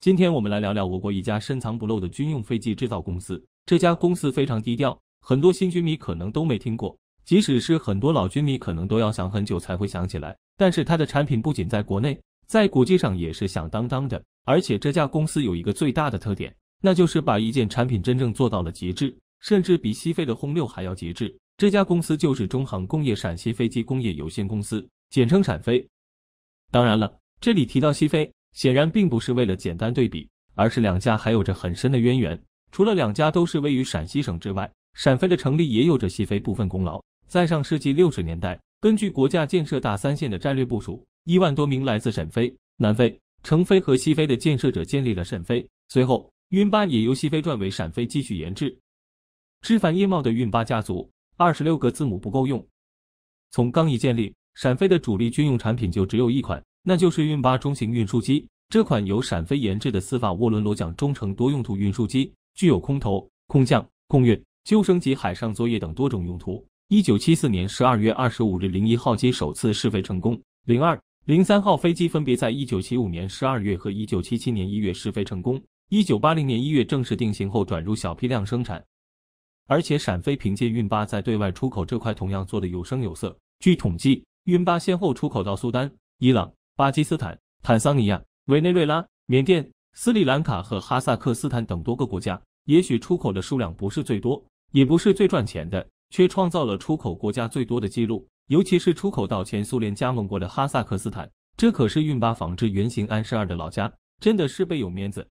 今天我们来聊聊我国一家深藏不露的军用飞机制造公司。这家公司非常低调，很多新军迷可能都没听过，即使是很多老军迷，可能都要想很久才会想起来。但是它的产品不仅在国内，在国际上也是响当当的。而且这家公司有一个最大的特点，那就是把一件产品真正做到了极致，甚至比西飞的轰六还要极致。这家公司就是中航工业陕西飞机工业有限公司，简称陕飞。当然了，这里提到西飞。显然并不是为了简单对比，而是两家还有着很深的渊源。除了两家都是位于陕西省之外，陕飞的成立也有着西飞部分功劳。在上世纪六十年代，根据国家建设大三线的战略部署，一万多名来自陕飞、南飞、成飞和西飞的建设者建立了陕飞。随后，运八也由西飞转为陕飞继续研制。枝繁叶茂的运八家族，二十六个字母不够用。从刚一建立，陕飞的主力军用产品就只有一款。那就是运八中型运输机，这款由陕飞研制的司法涡轮螺桨中程多用途运输机，具有空投、空降、空运、救生及海上作业等多种用途。一九七四年十二月二十五日，零一号机首次试飞成功。零二、零三号飞机分别在一九七五年十二月和一九七七年一月试飞成功。一九八零年一月正式定型后转入小批量生产。而且陕飞凭借运八在对外出口这块同样做的有声有色。据统计，运八先后出口到苏丹、伊朗。巴基斯坦、坦桑尼亚、委内瑞拉、缅甸、斯里兰卡和哈萨克斯坦等多个国家，也许出口的数量不是最多，也不是最赚钱的，却创造了出口国家最多的记录。尤其是出口到前苏联加盟国的哈萨克斯坦，这可是运八仿制原型安十二的老家，真的是倍有面子。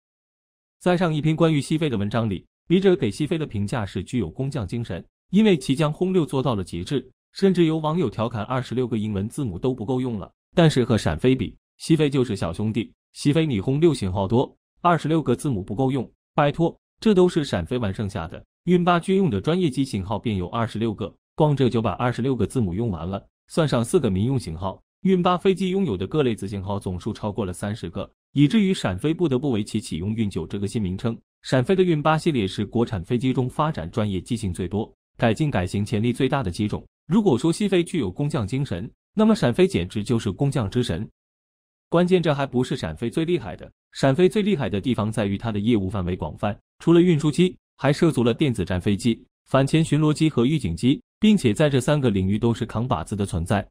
在上一篇关于西非的文章里，笔者给西非的评价是具有工匠精神，因为其将轰六做到了极致，甚至有网友调侃二十六个英文字母都不够用了。但是和陕飞比，西飞就是小兄弟。西飞你轰六型号多，二十六个字母不够用，拜托，这都是陕飞玩剩下的。运八军用的专业机型号便有二十六个，光这就把二十六个字母用完了。算上四个民用型号，运八飞机拥有的各类子型号总数超过了三十个，以至于陕飞不得不为其启用运九这个新名称。陕飞的运八系列是国产飞机中发展专业机型最多、改进改型潜力最大的几种。如果说西飞具有工匠精神，那么，闪飞简直就是工匠之神。关键，这还不是闪飞最厉害的。闪飞最厉害的地方在于它的业务范围广泛，除了运输机，还涉足了电子战飞机、反潜巡逻机和预警机，并且在这三个领域都是扛把子的存在。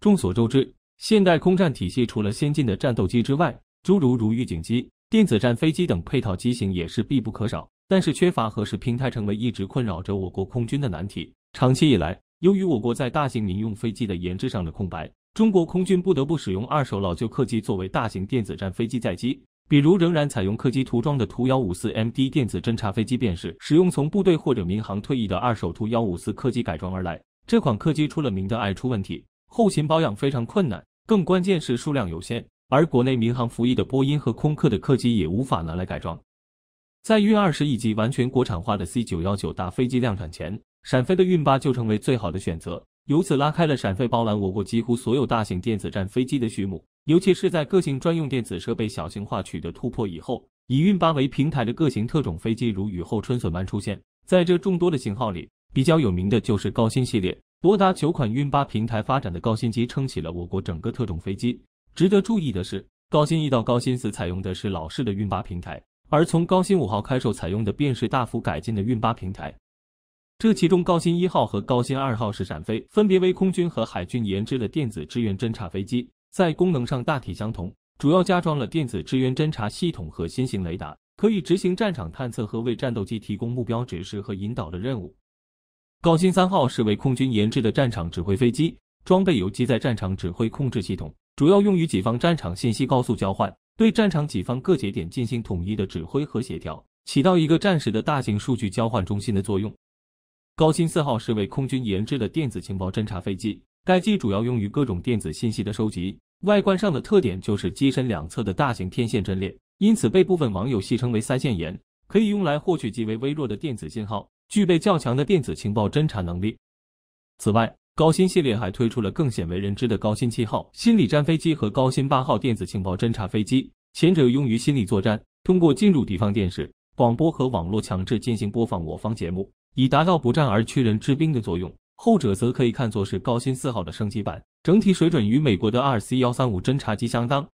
众所周知，现代空战体系除了先进的战斗机之外，诸如如预警机、电子战飞机等配套机型也是必不可少。但是，缺乏合适平台，成为一直困扰着我国空军的难题。长期以来，由于我国在大型民用飞机的研制上的空白，中国空军不得不使用二手老旧客机作为大型电子战飞机载机，比如仍然采用客机涂装的图幺五四 MD 电子侦察飞机便是，使用从部队或者民航退役的二手图幺五四客机改装而来。这款客机出了名的爱出问题，后勤保养非常困难，更关键是数量有限。而国内民航服役的波音和空客的客机也无法拿来改装。在运二十以及完全国产化的 C 九幺九大飞机量产前。闪飞的运八就成为最好的选择，由此拉开了闪飞包揽我国几乎所有大型电子战飞机的序幕。尤其是在个性专用电子设备小型化取得突破以后，以运八为平台的各型特种飞机如雨后春笋般出现。在这众多的型号里，比较有名的就是高新系列，多达九款运八平台发展的高新机撑起了我国整个特种飞机。值得注意的是，高新一到高新四采用的是老式的运八平台，而从高新五号开售采用的便是大幅改进的运八平台。这其中，高新一号和高新二号是闪飞，分别为空军和海军研制的电子支援侦察飞机，在功能上大体相同，主要加装了电子支援侦察系统和新型雷达，可以执行战场探测和为战斗机提供目标指示和引导的任务。高新三号是为空军研制的战场指挥飞机，装备有机载战场指挥控制系统，主要用于己方战场信息高速交换，对战场己方各节点进行统一的指挥和协调，起到一个战时的大型数据交换中心的作用。高新四号是为空军研制的电子情报侦察飞机，该机主要用于各种电子信息的收集。外观上的特点就是机身两侧的大型天线阵列，因此被部分网友戏称为“三线眼”。可以用来获取极为微弱的电子信号，具备较强的电子情报侦察能力。此外，高新系列还推出了更鲜为人知的高新七号心理战飞机和高新八号电子情报侦察飞机。前者用于心理作战，通过进入敌方电视、广播和网络，强制进行播放我方节目。以达到不战而屈人之兵的作用，后者则可以看作是高新四号的升级版，整体水准与美国的 R C 幺三五侦察机相当，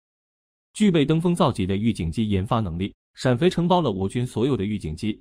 具备登峰造极的预警机研发能力。陕飞承包了我军所有的预警机，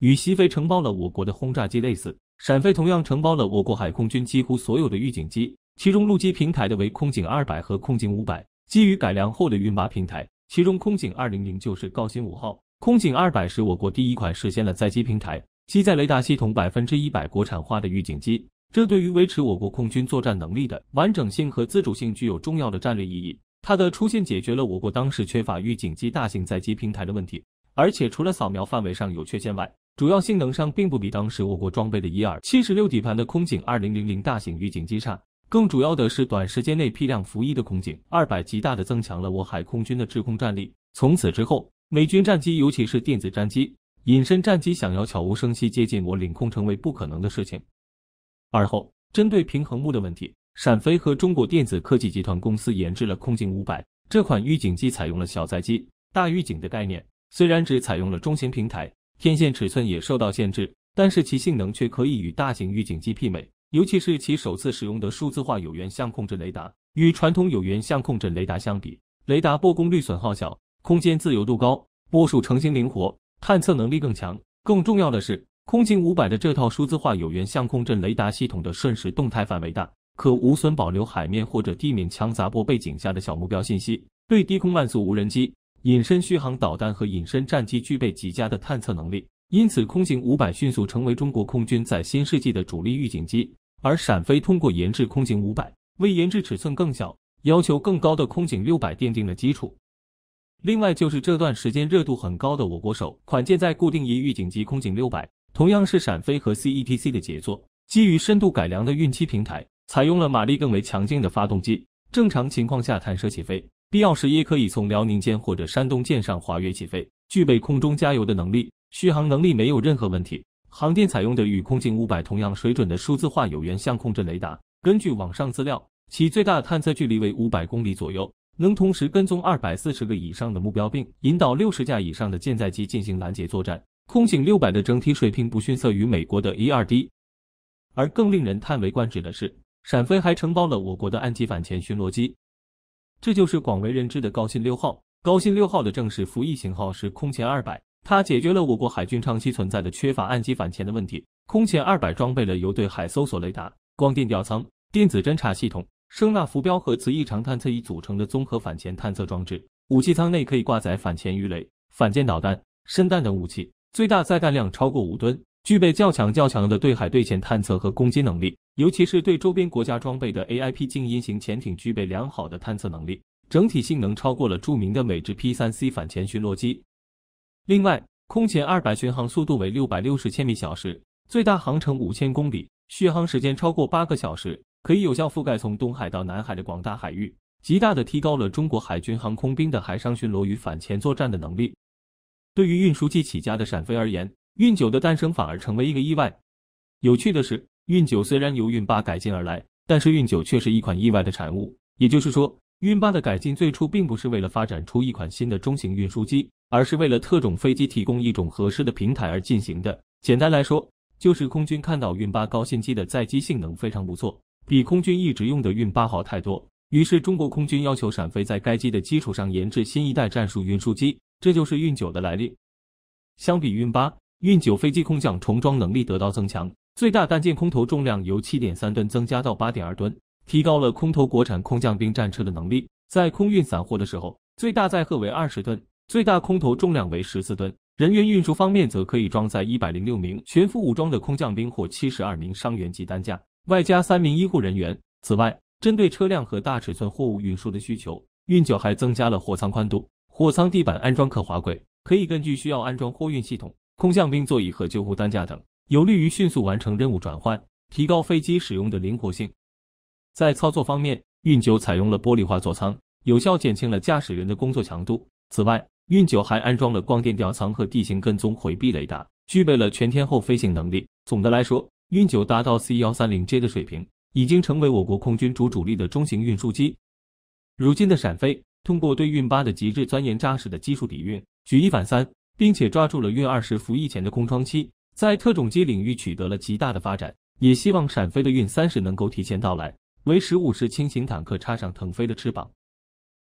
与西飞承包了我国的轰炸机类似，陕飞同样承包了我国海空军几乎所有的预警机，其中陆基平台的为空警二百和空警五百，基于改良后的运八平台，其中空警二零零就是高新五号，空警二百是我国第一款实现了载机平台。机载雷达系统百分之一百国产化的预警机，这对于维持我国空军作战能力的完整性和自主性具有重要的战略意义。它的出现解决了我国当时缺乏预警机大型载机平台的问题，而且除了扫描范围上有缺陷外，主要性能上并不比当时我国装备的伊尔七十六底盘的空警二零零零大型预警机差。更主要的是，短时间内批量服役的空警二百极大的增强了我海空军的制空战力。从此之后，美军战机尤其是电子战机。隐身战机想要悄无声息接近我领空，成为不可能的事情。而后，针对平衡木的问题，闪飞和中国电子科技集团公司研制了空警五百这款预警机，采用了小载机大预警的概念。虽然只采用了中型平台，天线尺寸也受到限制，但是其性能却可以与大型预警机媲美。尤其是其首次使用的数字化有源相控阵雷达，与传统有源相控阵雷达相比，雷达波功率损耗小，空间自由度高，波束成型灵活。探测能力更强，更重要的是，空警五百的这套数字化有源相控阵雷达系统的瞬时动态范围大，可无损保留海面或者地面强杂波背景下的小目标信息，对低空慢速无人机、隐身续航导弹和隐身战机具备极佳的探测能力。因此，空警五百迅速成为中国空军在新世纪的主力预警机。而陕飞通过研制空警五百，为研制尺寸更小、要求更高的空警六百奠定了基础。另外就是这段时间热度很高的我国首款舰载固定翼预警机空警六百，同样是闪飞和 CETC 的杰作。基于深度改良的运七平台，采用了马力更为强劲的发动机。正常情况下弹射起飞，必要时也可以从辽宁舰或者山东舰上滑跃起飞，具备空中加油的能力，续航能力没有任何问题。航电采用的与空警五百同样水准的数字化有源相控阵雷达。根据网上资料，其最大探测距离为五百公里左右。能同时跟踪二百四十个以上的目标，并引导六十架以上的舰载机进行拦截作战。空警六百的整体水平不逊色于美国的 E 二 D。而更令人叹为观止的是，陕飞还承包了我国的岸基反潜巡逻机，这就是广为人知的高新六号。高新六号的正式服役型号是空潜二百，它解决了我国海军长期存在的缺乏岸基反潜的问题。空潜二百装备了有对海搜索雷达、光电吊舱、电子侦察系统。声纳浮标和磁异常探测仪组成的综合反潜探测装置，武器舱内可以挂载反潜鱼雷、反舰导弹、深弹等武器，最大载弹量超过五吨，具备较强较强的对海、对潜探测和攻击能力，尤其是对周边国家装备的 AIP 静音型潜艇具备良好的探测能力，整体性能超过了著名的美制 P 三 C 反潜巡逻机。另外，空前二百巡航速度为六百六十千米小时，最大航程五千公里，续航时间超过八个小时。可以有效覆盖从东海到南海的广大海域，极大的提高了中国海军航空兵的海上巡逻与反潜作战的能力。对于运输机起家的陕飞而言，运九的诞生反而成为一个意外。有趣的是，运九虽然由运八改进而来，但是运九却是一款意外的产物。也就是说，运八的改进最初并不是为了发展出一款新的中型运输机，而是为了特种飞机提供一种合适的平台而进行的。简单来说，就是空军看到运八高新机的载机性能非常不错。比空军一直用的运八好太多，于是中国空军要求陕飞在该机的基础上研制新一代战术运输机，这就是运九的来历。相比运八，运九飞机空降重装能力得到增强，最大单件空投重量由七点三吨增加到八点二吨，提高了空投国产空降兵战车的能力。在空运散货的时候，最大载荷为二十吨，最大空投重量为十四吨。人员运输方面，则可以装载一百零六名全副武装的空降兵或七十二名伤员及担架。外加三名医护人员。此外，针对车辆和大尺寸货物运输的需求，运九还增加了货舱宽度，货舱地板安装可滑轨，可以根据需要安装货运系统、空降兵座椅和救护担架等，有利于迅速完成任务转换，提高飞机使用的灵活性。在操作方面，运九采用了玻璃化座舱，有效减轻了驾驶员的工作强度。此外，运九还安装了光电吊舱和地形跟踪回避雷达，具备了全天候飞行能力。总的来说，运九达到 C 幺三零 J 的水平，已经成为我国空军主主力的中型运输机。如今的陕飞通过对运八的极致钻研，扎实的技术底蕴，举一反三，并且抓住了运二十服役前的空窗期，在特种机领域取得了极大的发展。也希望陕飞的运三十能够提前到来，为十五式轻型坦克插上腾飞的翅膀。